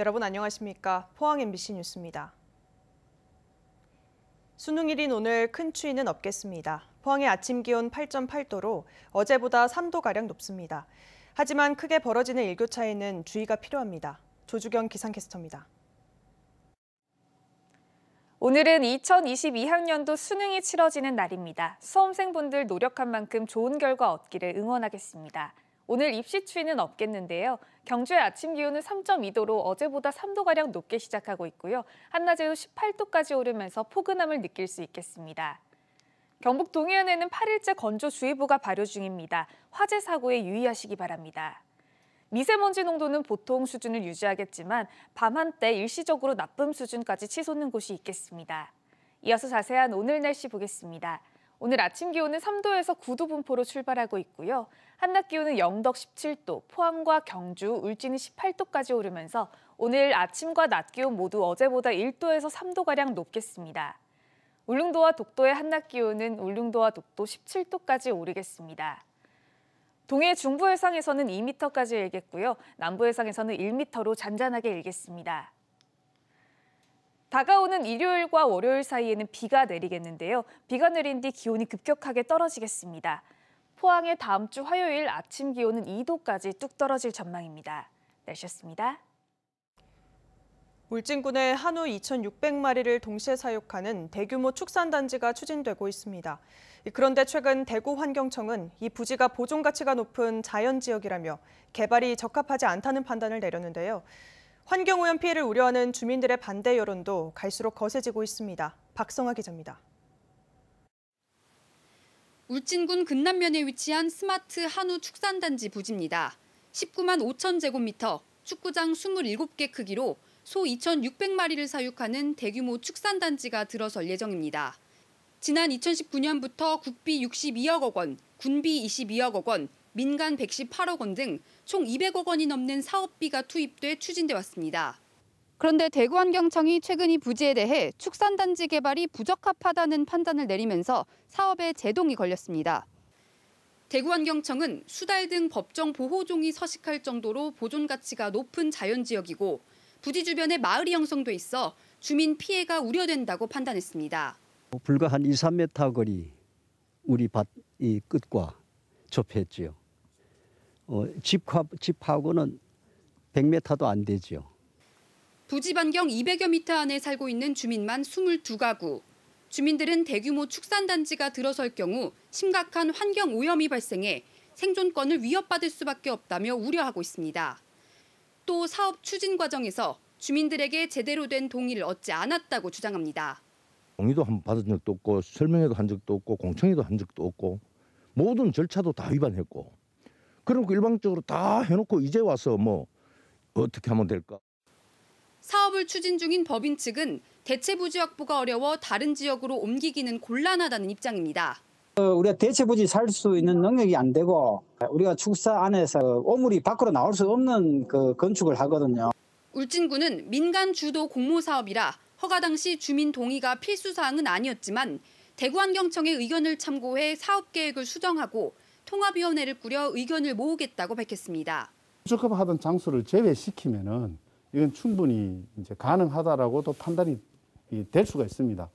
여러분 안녕하십니까? 포항 MBC 뉴스입니다. 수능일인 오늘 큰 추위는 없겠습니다. 포항의 아침 기온 8.8도로 어제보다 3도가량 높습니다. 하지만 크게 벌어지는 일교차에는 주의가 필요합니다. 조주경 기상캐스터입니다. 오늘은 2022학년도 수능이 치러지는 날입니다. 수험생분들 노력한 만큼 좋은 결과 얻기를 응원하겠습니다. 오늘 입시 추위는 없겠는데요. 경주의 아침 기온은 3.2도로 어제보다 3도가량 높게 시작하고 있고요. 한낮에도 18도까지 오르면서 포근함을 느낄 수 있겠습니다. 경북 동해안에는 8일째 건조주의보가 발효 중입니다. 화재 사고에 유의하시기 바랍니다. 미세먼지 농도는 보통 수준을 유지하겠지만 밤 한때 일시적으로 나쁨 수준까지 치솟는 곳이 있겠습니다. 이어서 자세한 오늘 날씨 보겠습니다. 오늘 아침 기온은 3도에서 9도 분포로 출발하고 있고요. 한낮 기온은 영덕 17도, 포항과 경주, 울진이 18도까지 오르면서 오늘 아침과 낮 기온 모두 어제보다 1도에서 3도가량 높겠습니다. 울릉도와 독도의 한낮 기온은 울릉도와 독도 17도까지 오르겠습니다. 동해 중부 해상에서는 2m까지 일겠고요. 남부 해상에서는 1m로 잔잔하게 일겠습니다. 다가오는 일요일과 월요일 사이에는 비가 내리겠는데요. 비가 내린 뒤 기온이 급격하게 떨어지겠습니다. 포항의 다음 주 화요일 아침 기온은 2도까지 뚝 떨어질 전망입니다. 날씨였습니다. 울진군의 한우 2,600마리를 동시에 사육하는 대규모 축산단지가 추진되고 있습니다. 그런데 최근 대구 환경청은 이 부지가 보존 가치가 높은 자연지역이라며 개발이 적합하지 않다는 판단을 내렸는데요. 환경오염 피해를 우려하는 주민들의 반대 여론도 갈수록 거세지고 있습니다. 박성아 기자입니다. 울진군 금남면에 위치한 스마트 한우 축산단지 부지입니다. 19만 5천 제곱미터, 축구장 27개 크기로 소 2,600마리를 사육하는 대규모 축산단지가 들어설 예정입니다. 지난 2019년부터 국비 62억억 원, 군비 22억억 원, 민간 118억 원 등 총 200억 원이 넘는 사업비가 투입돼 추진돼 왔습니다. 그런데 대구환경청이 최근 이 부지에 대해 축산단지 개발이 부적합하다는 판단을 내리면서 사업에 제동이 걸렸습니다. 대구환경청은 수달 등 법정 보호종이 서식할 정도로 보존 가치가 높은 자연지역이고 부지 주변에 마을이 형성돼 있어 주민 피해가 우려된다고 판단했습니다. 불과 한 2, 3m 거리 우리 밭이 끝과 접했지요. 어, 집 집하고는 100m도 안 되지요. 부지 반경 200여 미터 안에 살고 있는 주민만 22가구. 주민들은 대규모 축산단지가 들어설 경우 심각한 환경 오염이 발생해 생존권을 위협받을 수밖에 없다며 우려하고 있습니다. 또 사업 추진 과정에서 주민들에게 제대로 된 동의를 얻지 않았다고 주장합니다. 동의도 한 받은 적도 없고 설명회도 한 적도 없고 공청회도 한 적도 없고 모든 절차도 다 위반했고 그러고 일방적으로 다 해놓고 이제 와서 뭐 어떻게 하면 될까? 사업을 추진 중인 법인 측은 대체 부지 확보가 어려워 다른 지역으로 옮기기는 곤란하다는 입장입니다. 어, 우리가 대체 부지 살 수 있는 능력이 안 되고 우리가 축사 안에서 오물이 밖으로 나올 수 없는 그 건축을 하거든요. 울진군은 민간 주도 공모 사업이라 허가 당시 주민 동의가 필수 사항은 아니었지만 대구환경청의 의견을 참고해 사업 계획을 수정하고 통합위원회를 꾸려 의견을 모으겠다고 밝혔습니다. 축업하던 장소를 제외시키면은 이건 충분히 이제 가능하다라고도 판단이 될 수가 있습니다.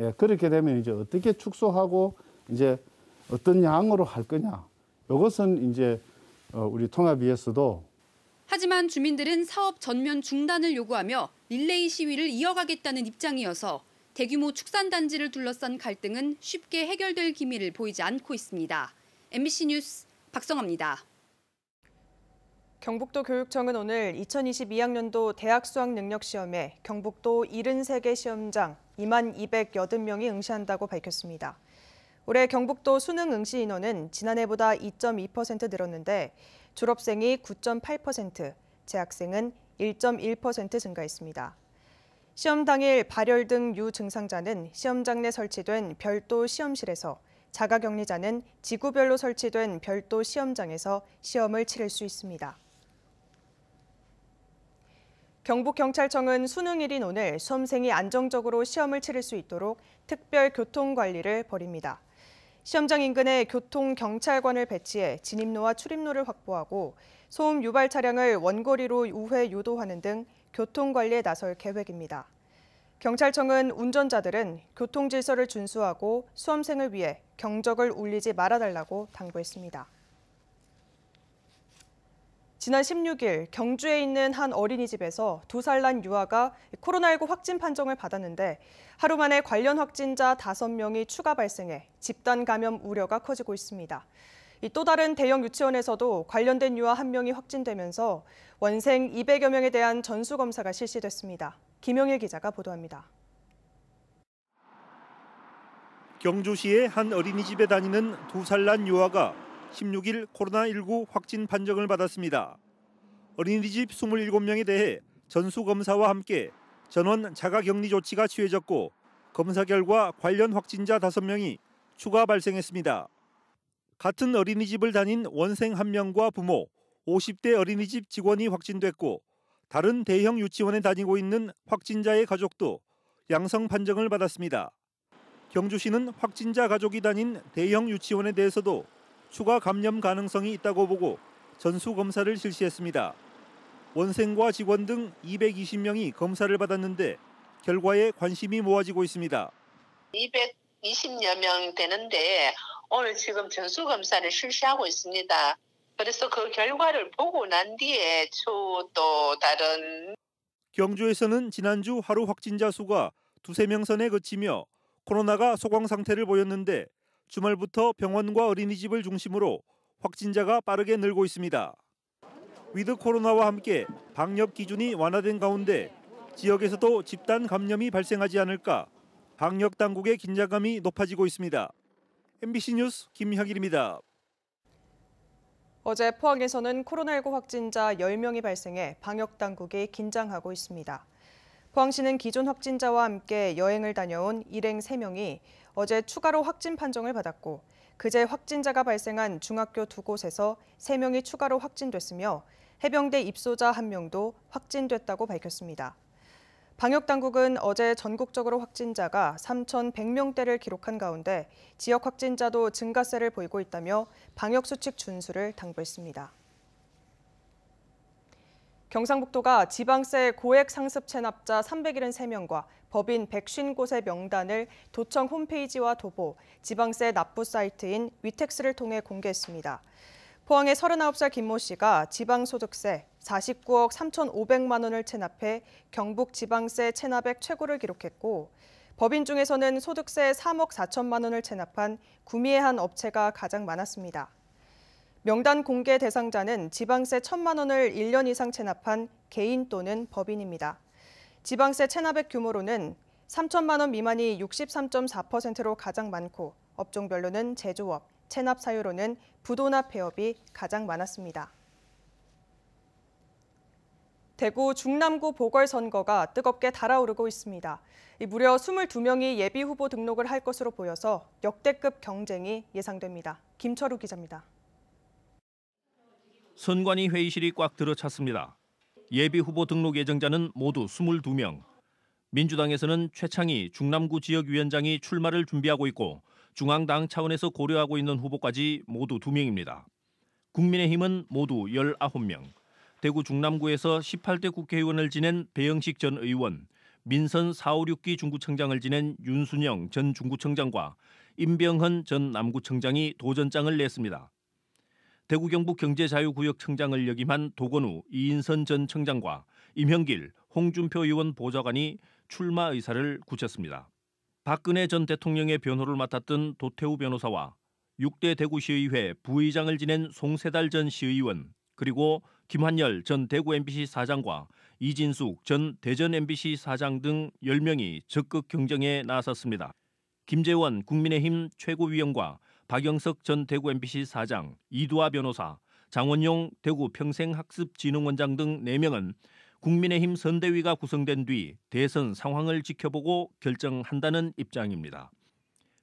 예, 그렇게 되면 이제 어떻게 축소하고 이제 어떤 양으로 할 거냐. 이것은 이제 어, 우리 통합위에서도 하지만 주민들은 사업 전면 중단을 요구하며 릴레이 시위를 이어가겠다는 입장이어서 대규모 축산단지를 둘러싼 갈등은 쉽게 해결될 기미를 보이지 않고 있습니다. MBC 뉴스 박성아입니다. 경북도 교육청은 오늘 2022학년도 대학 수학 능력 시험에 경북도 73개 시험장 2만 280명이 응시한다고 밝혔습니다. 올해 경북도 수능 응시 인원은 지난해보다 2.2% 늘었는데 졸업생이 9.8%, 재학생은 1.1% 증가했습니다. 시험 당일 발열 등 유증상자는 시험장 내 설치된 별도 시험실에서 자가격리자는 지구별로 설치된 별도 시험장에서 시험을 치를 수 있습니다. 경북경찰청은 수능일인 오늘 수험생이 안정적으로 시험을 치를 수 있도록 특별 교통 관리를 벌입니다. 시험장 인근에 교통경찰관을 배치해 진입로와 출입로를 확보하고 소음 유발 차량을 원거리로 우회 유도하는 등 교통관리에 나설 계획입니다. 경찰청은 운전자들은 교통질서를 준수하고 수험생을 위해 경적을 울리지 말아달라고 당부했습니다. 지난 16일 경주에 있는 한 어린이집에서 두 살 난 유아가 코로나19 확진 판정을 받았는데 하루 만에 관련 확진자 5명이 추가 발생해 집단 감염 우려가 커지고 있습니다. 또 다른 대형 유치원에서도 관련된 유아 한 명이 확진되면서 원생 200여 명에 대한 전수 검사가 실시됐습니다. 김영일 기자가 보도합니다. 경주시의 한 어린이집에 다니는 두 살 난 유아가 16일 코로나19 확진 판정을 받았습니다. 어린이집 27명에 대해 전수검사와 함께 전원 자가격리 조치가 취해졌고 검사 결과 관련 확진자 5명이 추가 발생했습니다. 같은 어린이집을 다닌 원생 1명과 부모, 50대 어린이집 직원이 확진됐고 다른 대형 유치원에 다니고 있는 확진자의 가족도 양성 판정을 받았습니다. 경주시는 확진자 가족이 다닌 대형 유치원에 대해서도 추가 감염 가능성이 있다고 보고 전수 검사를 실시했습니다. 원생과 직원 등 220명이 검사를 받았는데 결과에 관심이 모아지고 있습니다. 220여 명 되는데 오늘 지금 전수 검사를 실시하고 있습니다. 그래서 그 결과를 보고 난 뒤에 또 다른 경주에서는 지난주 하루 확진자 수가 두세 명 선에 그치며 코로나가 소강 상태를 보였는데 주말부터 병원과 어린이집을 중심으로 확진자가 빠르게 늘고 있습니다. 위드 코로나와 함께 방역 기준이 완화된 가운데 지역에서도 집단 감염이 발생하지 않을까 방역 당국의 긴장감이 높아지고 있습니다. MBC 뉴스 김혁일입니다. 어제 포항에서는 코로나19 확진자 10명이 발생해 방역 당국이 긴장하고 있습니다. 포항시는 기존 확진자와 함께 여행을 다녀온 일행 3명이 어제 추가로 확진 판정을 받았고 그제 확진자가 발생한 중학교 두 곳에서 3명이 추가로 확진됐으며 해병대 입소자 1명도 확진됐다고 밝혔습니다. 방역당국은 어제 전국적으로 확진자가 3,100명대를 기록한 가운데 지역 확진자도 증가세를 보이고 있다며 방역수칙 준수를 당부했습니다. 경상북도가 지방세 고액 상습 체납자 373명과 법인 백5곳의 명단을 도청 홈페이지와 도보, 지방세 납부 사이트인 위텍스를 통해 공개했습니다. 포항의 39살 김모 씨가 지방소득세 49억 3,500만 원을 체납해 경북 지방세 체납액 최고를 기록했고 법인 중에서는 소득세 3억 4천만 원을 체납한 구미의 한 업체가 가장 많았습니다. 명단 공개 대상자는 지방세 1천만 원을 1년 이상 체납한 개인 또는 법인입니다. 지방세 체납액 규모로는 3천만 원 미만이 63.4%로 가장 많고 업종별로는 제조업, 체납 사유로는 부도나 폐업이 가장 많았습니다. 대구 중남구 보궐선거가 뜨겁게 달아오르고 있습니다. 무려 22명이 예비 후보 등록을 할 것으로 보여서 역대급 경쟁이 예상됩니다. 김철우 기자입니다. 선관위 회의실이 꽉 들어찼습니다. 예비 후보 등록 예정자는 모두 22명. 민주당에서는 최창희 중남구 지역위원장이 출마를 준비하고 있고 중앙당 차원에서 고려하고 있는 후보까지 모두 2명입니다. 국민의힘은 모두 19명. 대구 중남구에서 18대 국회의원을 지낸 배영식 전 의원, 민선 456기 중구청장을 지낸 윤순영 전 중구청장과 임병헌 전 남구청장이 도전장을 냈습니다. 대구 경북 경제자유구역 청장을 역임한 도건우 이인선 전 청장과 임형길 홍준표 의원 보좌관이 출마 의사를 굳혔습니다. 박근혜 전 대통령의 변호를 맡았던 도태우 변호사와 6대 대구시의회 부의장을 지낸 송세달 전 시의원 그리고 김한열 전 대구 MBC 사장과 이진숙 전 대전 MBC 사장 등 10명이 적극 경쟁에 나섰습니다. 김재원 국민의힘 최고위원과 박영석 전 대구 MBC 사장, 이두아 변호사, 장원용 대구 평생학습진흥원장 등 4명은 국민의힘 선대위가 구성된 뒤 대선 상황을 지켜보고 결정한다는 입장입니다.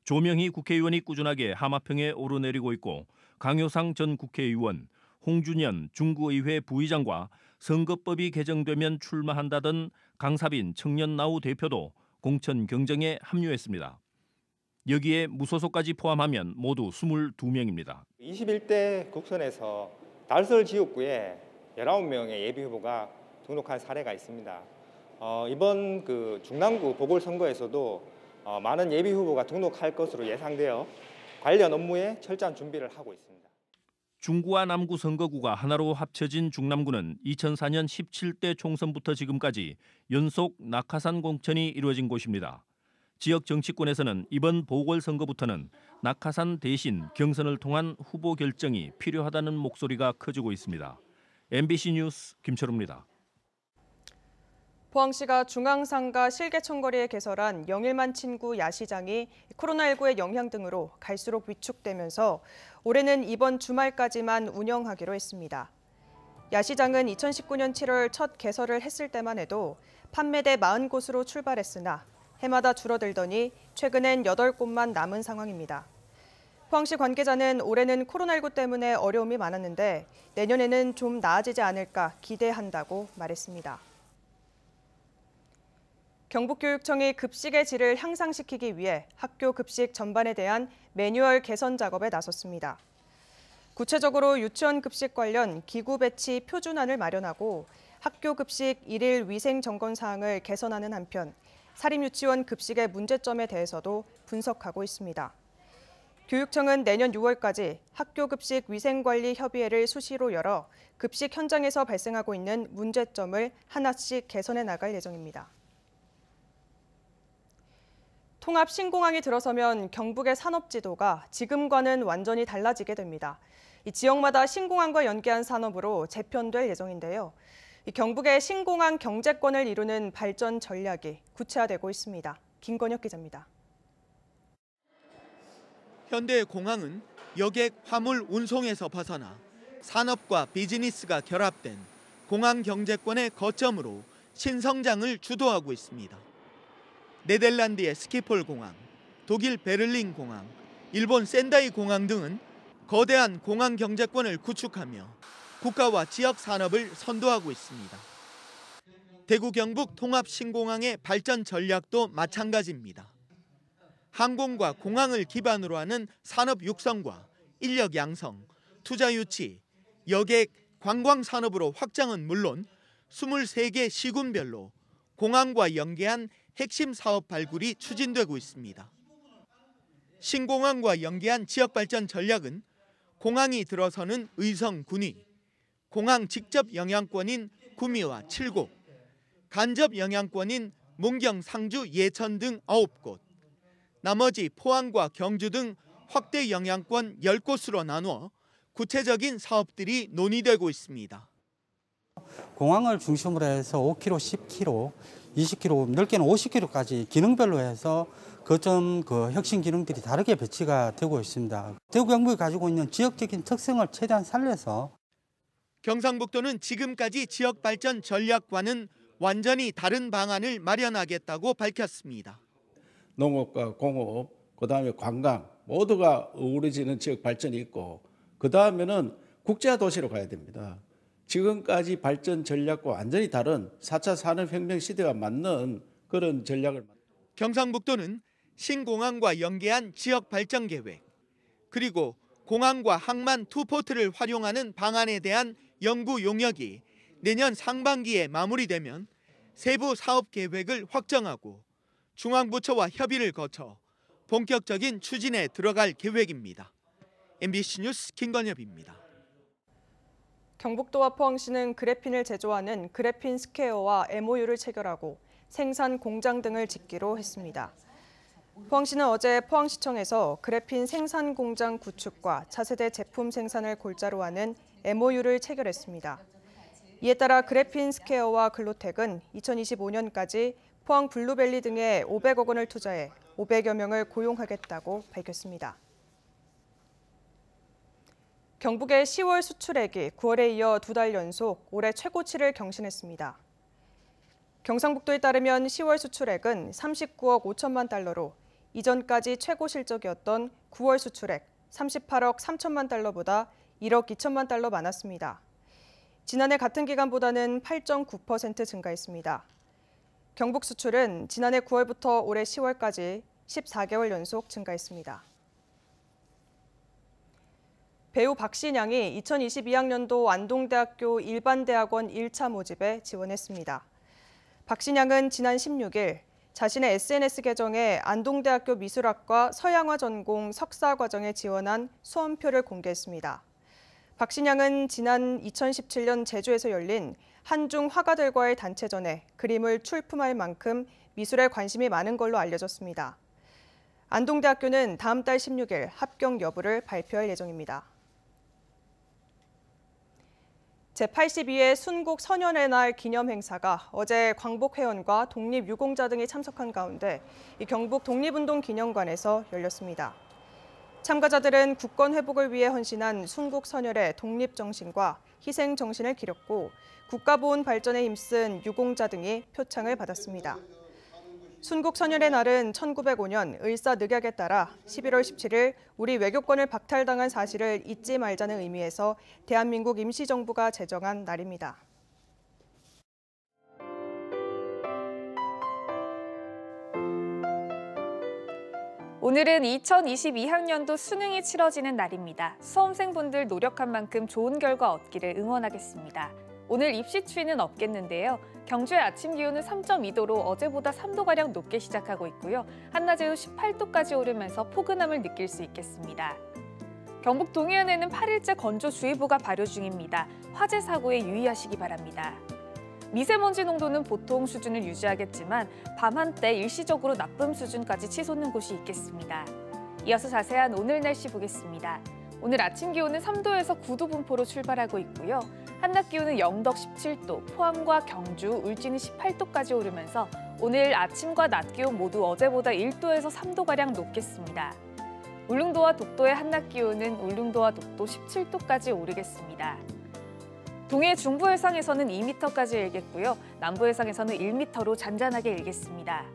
조명희 국회의원이 꾸준하게 하마평에 오르내리고 있고 강효상 전 국회의원, 홍준현 중구의회 부의장과 선거법이 개정되면 출마한다던 강사빈 청년나우 대표도 공천 경쟁에 합류했습니다. 여기에 무소속까지 포함하면 모두 22명입니다. 21대 국선에서 달설 지역구에 19명의 예비 후보가 등록한 사례가 있습니다. 어, 이번 그 중랑구 보궐선거에서도 어, 많은 예비 후보가 등록할 것으로 예상되어 관련 업무에 철저한 준비를 하고 있습니다. 중구와 남구 선거구가 하나로 합쳐진 중남구는 2004년 17대 총선부터 지금까지 연속 낙하산 공천이 이루어진 곳입니다. 지역 정치권에서는 이번 보궐선거부터는 낙하산 대신 경선을 통한 후보 결정이 필요하다는 목소리가 커지고 있습니다. MBC 뉴스 김철우입니다. 포항시가 중앙상가 실개천거리에 개설한 영일만 친구 야시장이 코로나19의 영향 등으로 갈수록 위축되면서 올해는 이번 주말까지만 운영하기로 했습니다. 야시장은 2019년 7월 첫 개설을 했을 때만 해도 판매대 40곳으로 출발했으나 해마다 줄어들더니 최근엔 8곳만 남은 상황입니다. 포항시 관계자는 올해는 코로나19 때문에 어려움이 많았는데 내년에는 좀 나아지지 않을까 기대한다고 말했습니다. 경북교육청이 급식의 질을 향상시키기 위해 학교 급식 전반에 대한 매뉴얼 개선 작업에 나섰습니다. 구체적으로 유치원 급식 관련 기구 배치 표준안을 마련하고 학교 급식 일일 위생 점검 사항을 개선하는 한편 사립유치원 급식의 문제점에 대해서도 분석하고 있습니다. 교육청은 내년 6월까지 학교 급식 위생관리 협의회를 수시로 열어 급식 현장에서 발생하고 있는 문제점을 하나씩 개선해 나갈 예정입니다. 통합 신공항이 들어서면 경북의 산업 지도가 지금과는 완전히 달라지게 됩니다. 이 지역마다 신공항과 연계한 산업으로 재편될 예정인데요. 경북의 신공항 경제권을 이루는 발전 전략이 구체화되고 있습니다. 김건혁 기자입니다. 현대 공항은 여객 화물 운송에서 벗어나 산업과 비즈니스가 결합된 공항 경제권의 거점으로 신성장을 주도하고 있습니다. 네덜란드의 스키폴 공항, 독일 베를린 공항, 일본 센다이 공항 등은 거대한 공항 경제권을 구축하며 국가와 지역 산업을 선도하고 있습니다. 대구 경북 통합 신공항의 발전 전략도 마찬가지입니다. 항공과 공항을 기반으로 하는 산업 육성과 인력 양성, 투자 유치, 여객, 관광 산업으로 확장은 물론 23개 시군별로 공항과 연계한 핵심 사업 발굴이 추진되고 있습니다. 신공항과 연계한 지역발전 전략은 공항이 들어서는 의성 군위, 공항 직접 영향권인 구미와 7곳, 간접 영향권인 문경, 상주, 예천 등 9곳, 나머지 포항과 경주 등 확대 영향권 10곳으로 나누어 구체적인 사업들이 논의되고 있습니다. 공항을 중심으로 해서 5km, 10km, 20km, 넓게는 50km까지 기능별로 해서 거점 그, 그 혁신 기능들이 다르게 배치가 되고 있습니다. 대구 경북이 가지고 있는 지역적인 특성을 최대한 살려서 경상북도는 지금까지 지역발전 전략과는 완전히 다른 방안을 마련하겠다고 밝혔습니다. 농업과 공업, 그다음에 관광 모두가 어우러지는 지역 발전이 있고 그다음에는 국제 도시로 가야 됩니다. 지금까지 발전 전략과 완전히 다른 4차 산업혁명 시대와 맞는 그런 전략을 경상북도는 신공항과 연계한 지역 발전 계획 그리고 공항과 항만 투포트를 활용하는 방안에 대한 연구 용역이 내년 상반기에 마무리되면 세부 사업 계획을 확정하고 중앙부처와 협의를 거쳐 본격적인 추진에 들어갈 계획입니다. MBC 뉴스 김건엽입니다. 경북도와 포항시는 그래핀을 제조하는 그래핀 스퀘어와 MOU를 체결하고 생산 공장 등을 짓기로 했습니다. 포항시는 어제 포항시청에서 그래핀 생산 공장 구축과 차세대 제품 생산을 골자로 하는 MOU를 체결했습니다. 이에 따라 그래핀스퀘어와 글로텍은 2025년까지 포항 블루밸리 등에 500억 원을 투자해 500여 명을 고용하겠다고 밝혔습니다. 경북의 10월 수출액이 9월에 이어 두 달 연속 올해 최고치를 경신했습니다. 경상북도에 따르면 10월 수출액은 39억 5천만 달러로 이전까지 최고 실적이었던 9월 수출액 38억 3천만 달러보다 1억 2천만 달러 많았습니다. 지난해 같은 기간보다는 8.9% 증가했습니다. 경북 수출은 지난해 9월부터 올해 10월까지 14개월 연속 증가했습니다. 배우 박신양이 2022학년도 안동대학교 일반대학원 1차 모집에 지원했습니다. 박신양은 지난 16일 자신의 SNS 계정에 안동대학교 미술학과 서양화 전공 석사 과정에 지원한 수험표를 공개했습니다. 박신양은 지난 2017년 제주에서 열린 한중 화가들과의 단체전에 그림을 출품할 만큼 미술에 관심이 많은 걸로 알려졌습니다. 안동대학교는 다음 달 16일 합격 여부를 발표할 예정입니다. 제82회 순국 선연의 날 기념 행사가 어제 광복회원과 독립유공자 등이 참석한 가운데 이 경북 독립운동기념관에서 열렸습니다. 참가자들은 국권 회복을 위해 헌신한 순국 선열의 독립 정신과 희생 정신을 기렸고 국가보훈 발전에 힘쓴 유공자 등이 표창을 받았습니다. 순국 선열의 날은 1905년 을사 늑약에 따라 11월 17일 우리 외교권을 박탈당한 사실을 잊지 말자는 의미에서 대한민국 임시정부가 제정한 날입니다. 오늘은 2022학년도 수능이 치러지는 날입니다. 수험생분들 노력한 만큼 좋은 결과 얻기를 응원하겠습니다. 오늘 입시 추위는 없겠는데요. 경주의 아침 기온은 3.2도로 어제보다 3도가량 높게 시작하고 있고요. 한낮에 후 18도까지 오르면서 포근함을 느낄 수 있겠습니다. 경북 동해안에는 8일째 건조주의보가 발효 중입니다. 화재 사고에 유의하시기 바랍니다. 미세먼지 농도는 보통 수준을 유지하겠지만 밤한때 일시적으로 나쁨 수준까지 치솟는 곳이 있겠습니다. 이어서 자세한 오늘 날씨 보겠습니다. 오늘 아침 기온은 3도에서 9도 분포로 출발하고 있고요. 한낮 기온은 영덕 17도, 포항과 경주, 울진이 18도까지 오르면서 오늘 아침과 낮 기온 모두 어제보다 1도에서 3도가량 높겠습니다. 울릉도와 독도의 한낮 기온은 울릉도와 독도 17도까지 오르겠습니다. 동해 중부 해상에서는 2m까지 일겠고요. 남부 해상에서는 1m로 잔잔하게 일겠습니다.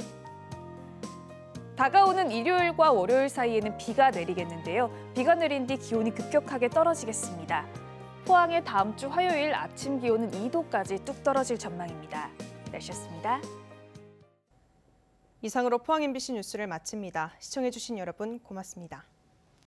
다가오는 일요일과 월요일 사이에는 비가 내리겠는데요. 비가 내린 뒤 기온이 급격하게 떨어지겠습니다. 포항의 다음 주 화요일 아침 기온은 2도까지 뚝 떨어질 전망입니다. 날씨였습니다. 이상으로 포항 MBC 뉴스를 마칩니다. 시청해주신 여러분 고맙습니다.